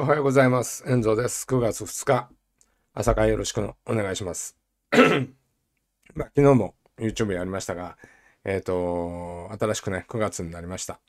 おはようございます。遠藤です。9月2日、朝らよろしくお願いします。まあ、昨日も YouTube やりましたが、えっ、ー、と、新しくね、9月になりました。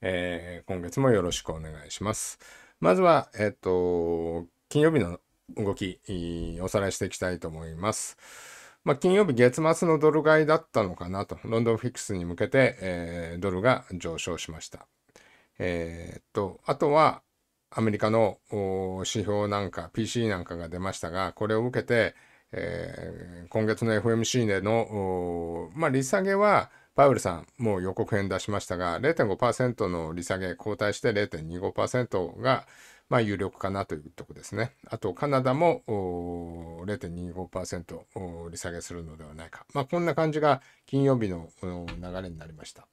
えー、今月もよろしくお願いします。まずは、えっ、ー、と、金曜日の動き、おさらいしていきたいと思います。まあ、金曜日月末のドル買いだったのかなと、ロンドンフィックスに向けて、えー、ドルが上昇しました。えー、っと、あとは、アメリカの指標なんか PC なんかが出ましたがこれを受けて、えー、今月の FMC での、まあ、利下げはパウエルさんもう予告編出しましたが0.5%の利下げ後退して0.25%が、まあ、有力かなというところですねあとカナダも0.25%利下げするのではないか、まあ、こんな感じが金曜日の流れになりました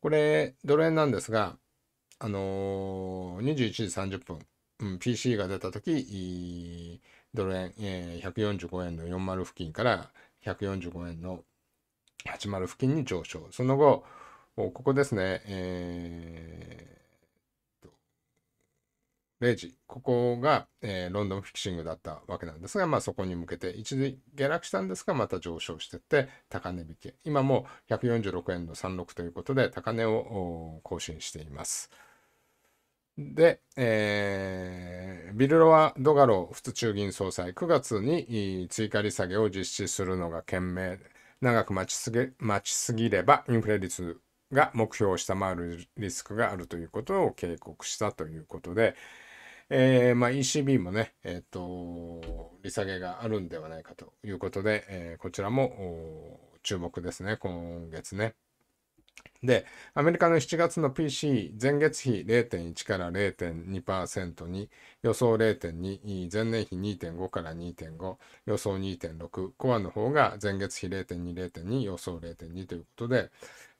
これドル円なんですがあのー、21時30分、うん、PC が出た時、ドル円、えー、145円の40付近から145円の80付近に上昇。その後、ここですね、えー、0時、ここが、えー、ロンドンフィクシングだったわけなんですが、まあ、そこに向けて一時下落したんですが、また上昇していって、高値引き。今も146円の36ということで、高値を更新しています。で、えー、ビルロワ・ドガロ普通中銀総裁、9月に追加利下げを実施するのが賢明。長く待ちすぎ待ちすぎれば、インフレ率が目標を下回るリスクがあるということを警告したということで、えーまあ、ECB もね、えっ、ー、と、利下げがあるんではないかということで、えー、こちらも注目ですね、今月ね。で、アメリカの7月の PC、前月比0.1から0.2%に、予想0.2、前年比2.5から2.5、予想2.6、コアの方が前月比0.2、0.2、予想0.2ということで、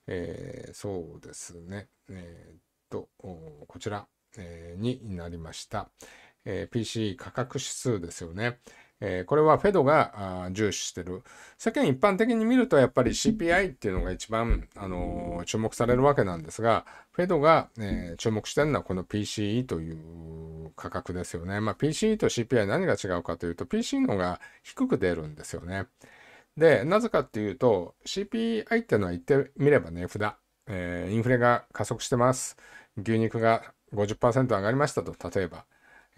えー、そうですね、えー、っと、こちら、えー、になりました。え PC 価格指数ですよね。えー、これはフェドが重視してる。世間一般的に見るとやっぱり CPI っていうのが一番、あのー、注目されるわけなんですが、フェドが、えー、注目してるのはこの PCE という価格ですよね。まあ、PCE と CPI 何が違うかというと PC の方が低く出るんですよね。で、なぜかっていうと CPI っていうのは言ってみればね、札。えインフレが加速してます。牛肉が50%上がりましたと、例えば。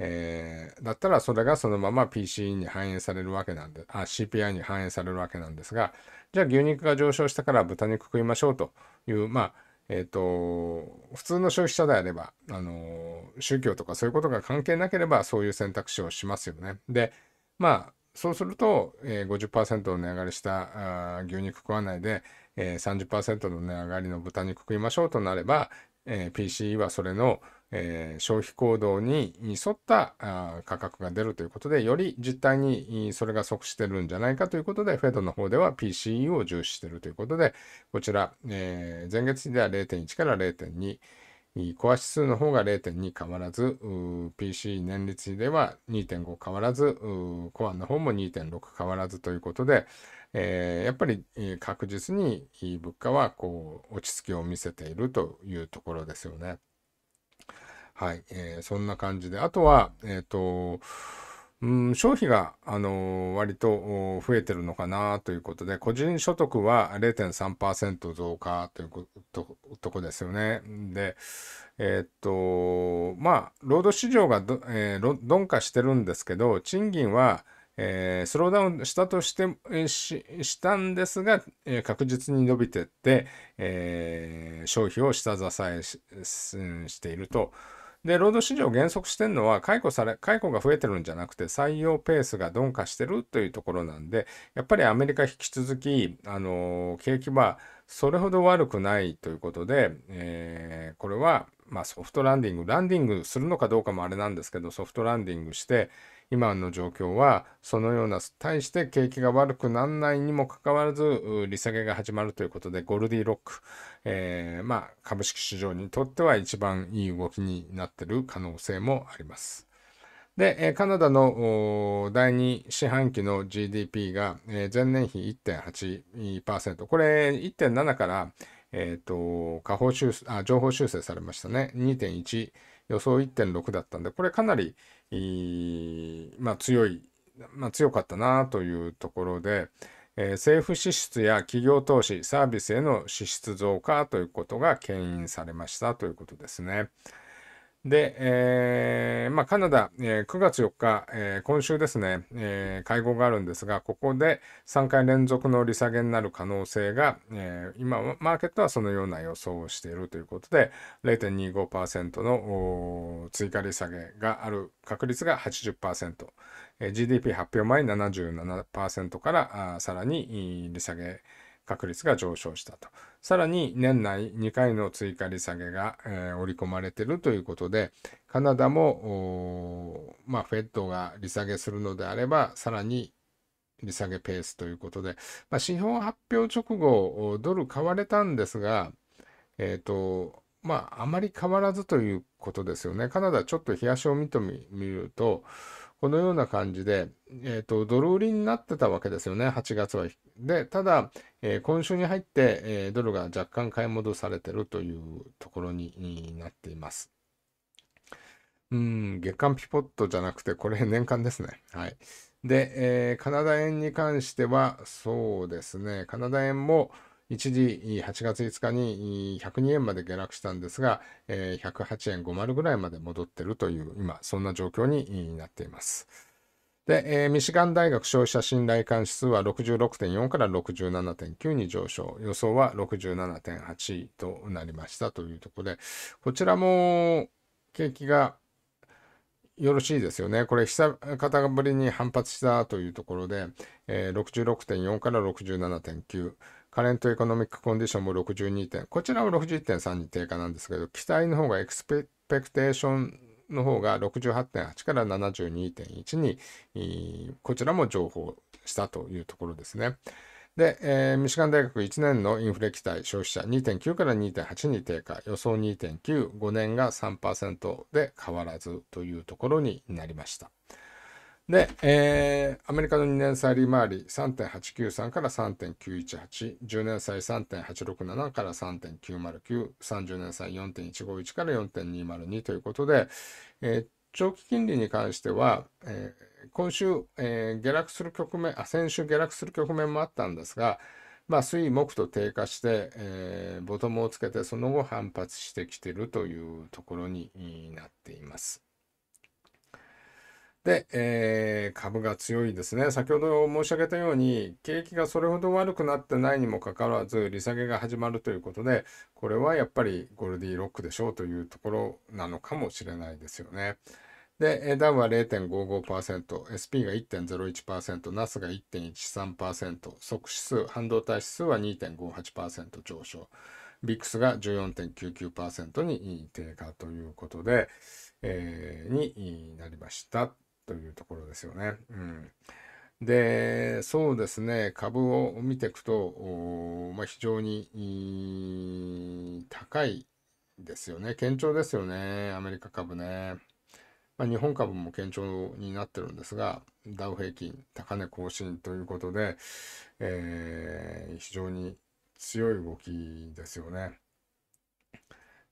えー、だったらそれがそのまま PC に反映されるわけなんで、あ、CPI に反映されるわけなんですが、じゃあ牛肉が上昇したから豚肉食いましょうという、まあ、えっ、ー、と、普通の消費者であれば、あの宗教とかそういうことが関係なければそういう選択肢をしますよね。で、まあ、そうすると、えー、50%の値上がりしたあ牛肉食わないで、えー、30%の値上がりの豚肉食いましょうとなれば、えー、PC e はそれの、えー、消費行動に沿ったあ価格が出るということで、より実態にそれが即してるんじゃないかということで、フェドの方では PCE を重視しているということで、こちら、えー、前月比では0.1から0.2、コア指数の方が0.2変わらず、PC 年率比では2.5変わらず、コアの方も2.6変わらずということで、えー、やっぱり確実に物価はこう落ち着きを見せているというところですよね。はい、えー、そんな感じで。あとは、えっ、ー、と、うん、消費が、あのー、割と増えてるのかなということで、個人所得は0.3%増加ということとこですよね。で、えー、っと、まあ、労働市場がど、えー、鈍化してるんですけど、賃金は、えー、スローダウンしたとして、ししたんですが、えー、確実に伸びてって、えー、消費を下支えししていると。で、労働市場減速してるのは解雇され、解雇が増えてるんじゃなくて採用ペースが鈍化してるというところなんで、やっぱりアメリカ引き続き、あのー、景気はそれほど悪くないということで、えー、これは、まあ、ソフトランディング、ランディングするのかどうかもあれなんですけど、ソフトランディングして、今の状況はそのような対して景気が悪くならないにもかかわらず利下げが始まるということでゴルディロック、えー、まあ、株式市場にとっては一番いい動きになっている可能性もあります。で、カナダの第2四半期の GDP が前年比1.8%、これ1.7からえー、と、下方修正、あ、情報修正されましたね。2.1、予想1.6だったんで、これかなり、いまあ、強い、まあ、強かったなというところで、えー、政府支出や企業投資サービスへの支出増加ということが牽引されましたということですね。で、えーまあ、カナダ、え9月4日、えー、今週ですね、えー、会合があるんですが、ここで3回連続の利下げになる可能性が、えー、今、マーケットはそのような予想をしているということで、0.25%の追加利下げがある確率が80%、えー、GDP 発表前77%からあさらに利下げ、確率が上昇したと。さらに年内2回の追加利下げが、えー、織り込まれているということで、カナダも、まあ、フェットが利下げするのであれば、さらに利下げペースということで、まあ、指標発表直後、ドル買われたんですが、えっ、ー、と、まあ、あまり変わらずということですよね。カナダ、ちょっと冷やしを見てみると、このような感じで、えっ、ー、と、ドル売りになってたわけですよね、8月は。で、ただ、えー、今週に入って、えー、ドルが若干買い戻されてるというところになっています。うん、月間ピポットじゃなくて、これ年間ですね。はい。で、えー、カナダ円に関しては、そうですね、カナダ円も、一時8月5日に102円まで下落したんですが、108円50ぐらいまで戻ってるという、今、そんな状況になっています。で、えー、ミシガン大学消費者信頼感指数は66.4から67.9に上昇、予想は67.8となりましたというところで、こちらも景気がよろしいですよね。これ、久方ぶりに反発したというところで、えー、66.4から67.9。カレントエコノミックコンディションも62点。こちらは61.3に低下なんですけど、期待の方がエクスペクテーションの方が68.8から72.1に、こちらも情報したというところですね。で、えー、ミシガン大学1年のインフレ期待消費者2.9から2.8に低下、予想2.9、5年が3%で変わらずというところになりました。で、えー、アメリカの2年債利回り3.893から3.918、10年債3.867から3.909、30年債4.151から4.202ということで、えー、長期金利に関しては、えー、今週、えー、下落する局面、あ、先週下落する局面もあったんですが、まあ、水木と低下して、えー、ボトムをつけて、その後反発してきているというところになっています。で、えー、株が強いですね。先ほど申し上げたように、景気がそれほど悪くなってないにもかかわらず、利下げが始まるということで、これはやっぱりゴルディロックでしょうというところなのかもしれないですよね。で、ダウは0.55%、SP が1.01%、ナスが1.13%、即指数、半導体指数は2.58%上昇。ビックスが14.99%に低下ということで、えー、になりました。というところですよね。うんで、そうですね、株を見ていくと、まあ、非常に高いですよね。堅調ですよね、アメリカ株ね。まあ、日本株も堅調になってるんですが、ダウ平均高値更新ということで、えー、非常に強い動きですよね。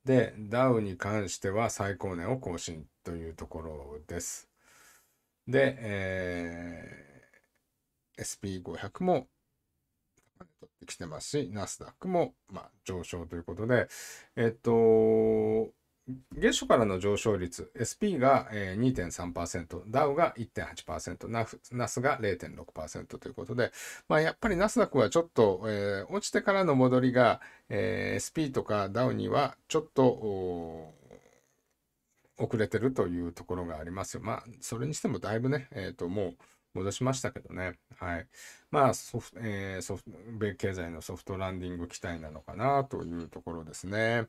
で、ダウに関しては最高値を更新というところです。で、えー、SP500 も取ってきてますし、ナスダックも、まあ、上昇ということで、えっと、月初からの上昇率、SP が、えー、2.3%、ダウが1.8%、ナナスが0.6%ということで、まあ、やっぱりナスダックはちょっと、えー、落ちてからの戻りが、えー、SP とかダウにはちょっと、遅れてるというところがありますよ。まあ、それにしてもだいぶね、えっ、ー、と、もう戻しましたけどね。はい。まあ、ソフえー、ソフ米経済のソフトランディング期待なのかなというところですね。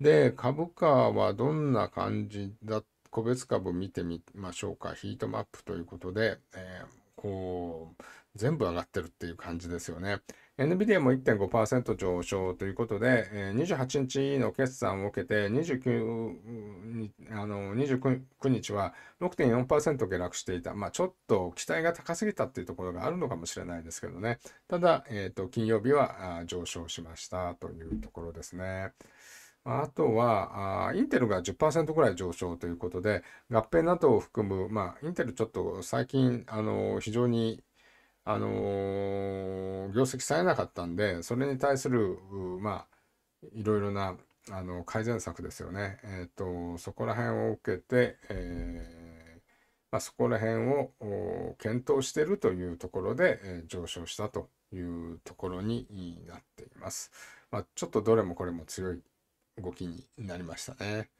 で、株価はどんな感じだ、個別株見てみましょうか。ヒートマップということで、えー、こう、全部上がってるっていう感じですよね。NVIDIA も1.5%上昇ということで、え28日の決算を受けて29、あの29日は6.4%下落していた、まあ、ちょっと期待が高すぎたっていうところがあるのかもしれないですけどね、ただ、えーと、と金曜日は上昇しましたというところですね。あとは、インテルが10%ぐらい上昇ということで、合併などを含む、まあ、インテルちょっと最近、あの、非常にあのー、業績さえなかったんで、それに対する、まあ、いろいろな、あの、改善策ですよね。えっ、ー、と、そこら辺を受けて、えー、まあ、そこら辺を検討しているというところで、えー、上昇したというところになっています。まあ、ちょっとどれもこれも強い動きになりましたね。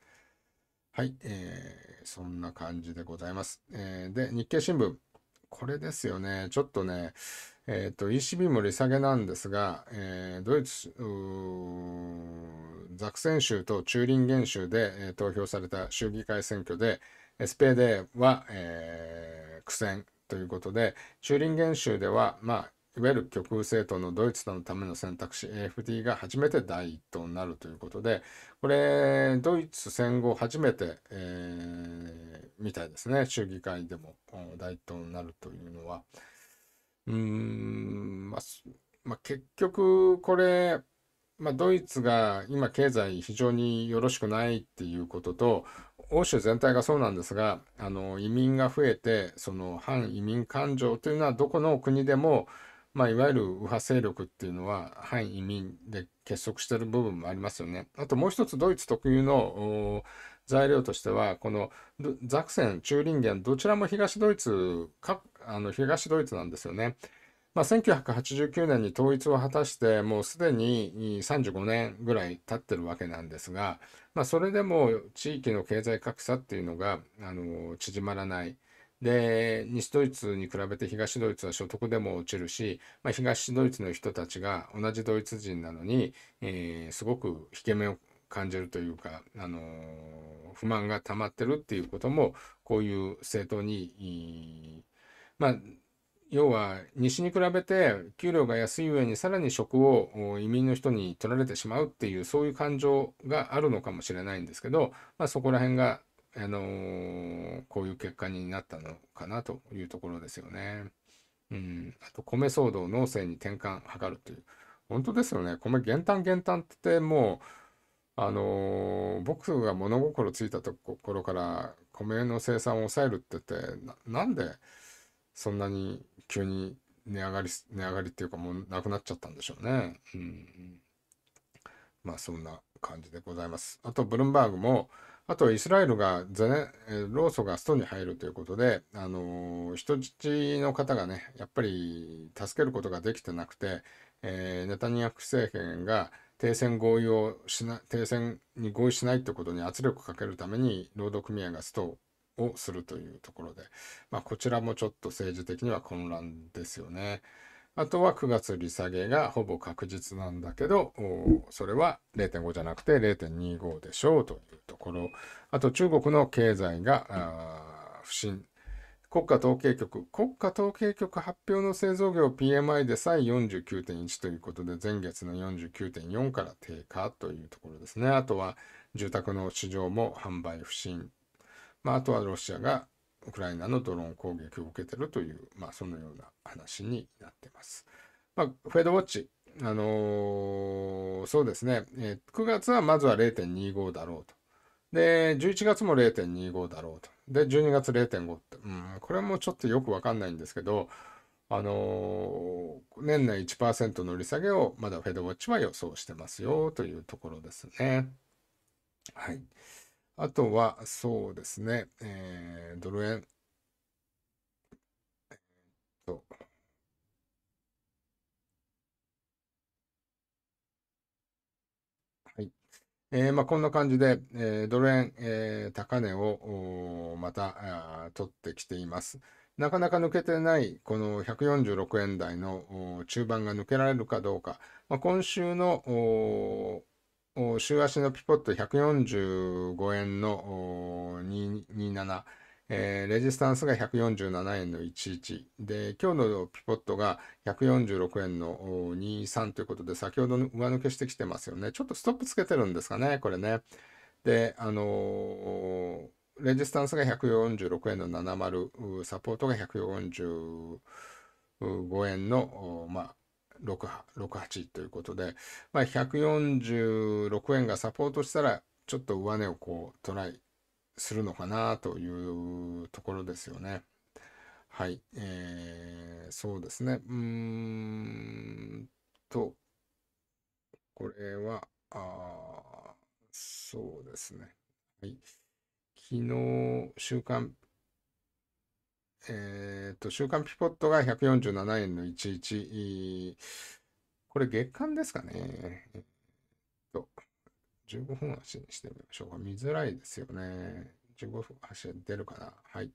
はい、えー、そんな感じでございます。えー、で、日経新聞。これですよね。ちょっとね、えっ、ー、と、ECB も利下げなんですが、えー、ドイツ、ザクセン州とチューリンゲン州で、えー、投票された州議会選挙で、SPD は、えー、苦戦ということで、チューリンゲン州では、まあ、いわゆる極右政党のドイツのための選択肢 AFD が初めて第一党になるということでこれドイツ戦後初めて、えー、みたいですね州議会でも第一党になるというのはうん、まあ、まあ、結局これ、まあ、ドイツが今経済非常によろしくないっていうことと欧州全体がそうなんですがあの移民が増えてその反移民感情というのはどこの国でもまあ、いわゆる右派勢力っていうのは反移民で結束してる部分もありますよね。あともう一つドイツ特有の材料としてはこのザクセンチューリンゲンどちらも東ドイツかあの東ドイツなんですよね。まあ、1989年に統一を果たしてもうすでに35年ぐらい経ってるわけなんですが、まあ、それでも地域の経済格差っていうのがあの縮まらない。で西ドイツに比べて東ドイツは所得でも落ちるし、まあ、東ドイツの人たちが同じドイツ人なのに、えー、すごく引け目を感じるというか、あのー、不満が溜まってるっていうこともこういう政党にまあ要は西に比べて給料が安い上にさらに職を移民の人に取られてしまうっていうそういう感情があるのかもしれないんですけど、まあ、そこら辺があのー、こういう結果になったのかなというところですよね。うん、あと米騒動農政に転換図るという本当ですよね米減反減反ってもうあのー、僕が物心ついたところから米の生産を抑えるって言ってなんでそんなに急に値上がり値上がりっていうかもうなくなっちゃったんでしょうね。うん、まあそんな感じでございます。あとブルンバーグもあとイスラエルがゼネ、労組がストに入るということで、あのー、人質の方がね、やっぱり助けることができてなくて、えー、ネタニヤフ政権が停戦合意をしな、停戦に合意しないということに圧力をかけるために労働組合がストをするというところで、まあ、こちらもちょっと政治的には混乱ですよね。あとは9月利下げがほぼ確実なんだけど、それは0.5じゃなくて0.25でしょうというところ。あと中国の経済が不振。国家統計局、国家統計局発表の製造業 PMI でさえ49.1ということで、前月の49.4から低下というところですね。あとは住宅の市場も販売不振。まあ、あとはロシアがウクライナのドローン攻撃を受けているという、まあ、そのような話になっています。まあ、フェードウォッチ、あのー、そうですね、えー、9月はまずは0.25だろうと。で、11月も0.25だろうと。で、12月0.5って、うん、これもちょっとよくわかんないんですけど、あのー、年内1%の利下げをまだフェードウォッチは予想してますよというところですね。はい。あとは、そうですね、えー、ドル円。えっと、はい。えー、まあ、こんな感じで、えー、ドル円、えー、高値をまた取ってきています。なかなか抜けてない、この146円台の中盤が抜けられるかどうか、まあ、今週の週足のピポット145円の227、えー、レジスタンスが147円の11で今日のピポットが146円の23ということで先ほど上抜けしてきてますよねちょっとストップつけてるんですかねこれねであのー、レジスタンスが146円の70サポートが145円のまあ68ということで、まあ、146円がサポートしたら、ちょっと上値をこうトライするのかなというところですよね。はい、えー、そうですね。うーんと、これは、あそうですね。はい、昨日、週刊えっ、ー、と、週刊ピポットが147円の11、これ月間ですかね。と、15分足にしてみましょうか。見づらいですよね。15分足出るかな。はい。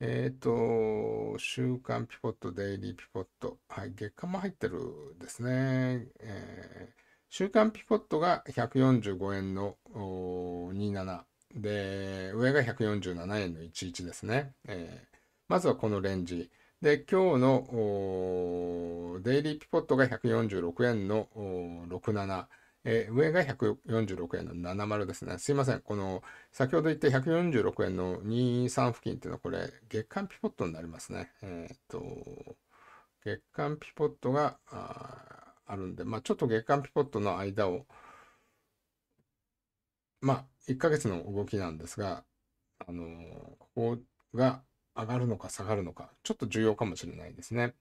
えっ、ー、と、週刊ピポット、デイリーピポット。はい、月間も入ってるですね。えー、週刊ピポットが145円の27。で、上が147円の11ですね。えー、まずはこのレンジ。で、今日のデイリーピポットが146円の67。えー、上が146円の70ですね。すいません。この、先ほど言った146円の23付近っていうのは、これ、月間ピポットになりますね。えっ、と、月間ピポットがあるんで、まあ、ちょっと月間ピポットの間を、まあ、1ヶ月の動きなんですが、あのー、ここが上がるのか下がるのか、ちょっと重要かもしれないですね。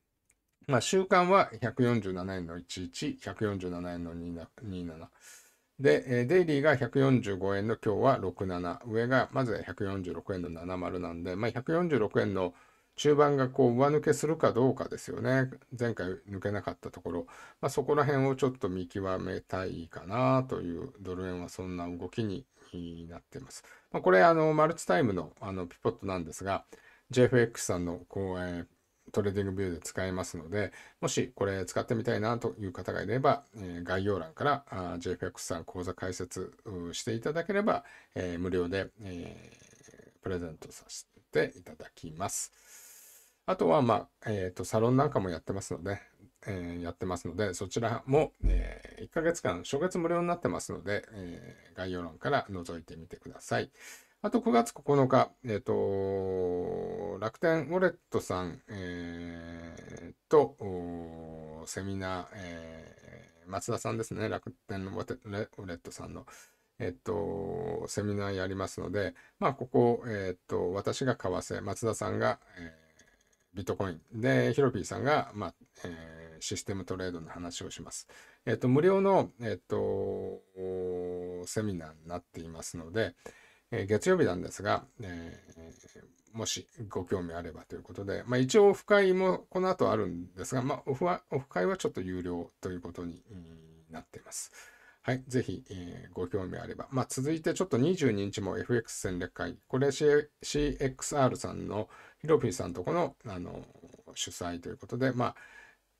まあ、週間は147円の11、147円の27。で、デイリーが145円の今日は67。上が、まずは146円の70なんで、まあ、146円の中盤がこう上抜けするかどうかですよね。前回抜けなかったところ、まあ、そこら辺をちょっと見極めたいかなというドル円はそんな動きにになっています。まあ、これあのマルチタイムのあのピポットなんですが JFX さんの講演トレーディングビューで使えますのでもしこれ使ってみたいなという方がいれば、えー、概要欄からあ JFX さん講座解説していただければ、えー、無料で、えプレゼントさせていただきます。あとは、まあ、えっ、と、サロンなんかもやってますので、えー、やってますので、そちらも、えー、1ヶ月間、初月無料になってますので、えー、概要欄から覗いてみてください。あと9月9日、えっ、と、楽天ウォレットさん、えと、セミナー、え松田さんですね、楽天ウォレットさんの、えっと、セミナーやりますので、まあ、ここ、えっと、私が為替、松田さんが、えビットコインで、ヒロピーさんが、まあ、えシステムトレードの話をします。えっと、無料の、えっと、セミナーになっていますので、え月曜日なんですが、えー、もしご興味あればということで、まあ、一応オフ会もこの後あるんですが、まあ、オフはオフ会はちょっと有料ということになっています。はい、ぜひ、えー、ご興味あれば。まあ、続いてちょっと22日も FX 戦略会議。これ CXR さんのヒロピーさんとこのあの主催ということで、まあ、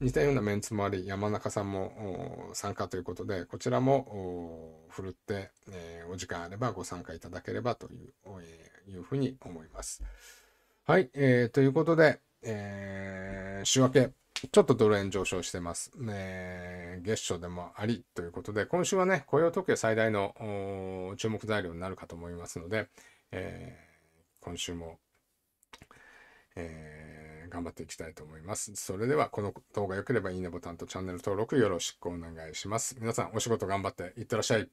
似たようなメンツもあり、山中さんも参加ということで、こちらもふるって、えー、お時間あればご参加いただければという、えー、いうふうに思います。はい、えー、ということで、えー、週明け、ちょっとドル円上昇してます。え月初でもありということで、今週はね、雇用時計最大の注目材料になるかと思いますので、えー、今週も、えー頑張っていきたいと思います。それでは、この動画良ければいいねボタンとチャンネル登録よろしくお願いします。皆さん、お仕事頑張っていってらっしゃい。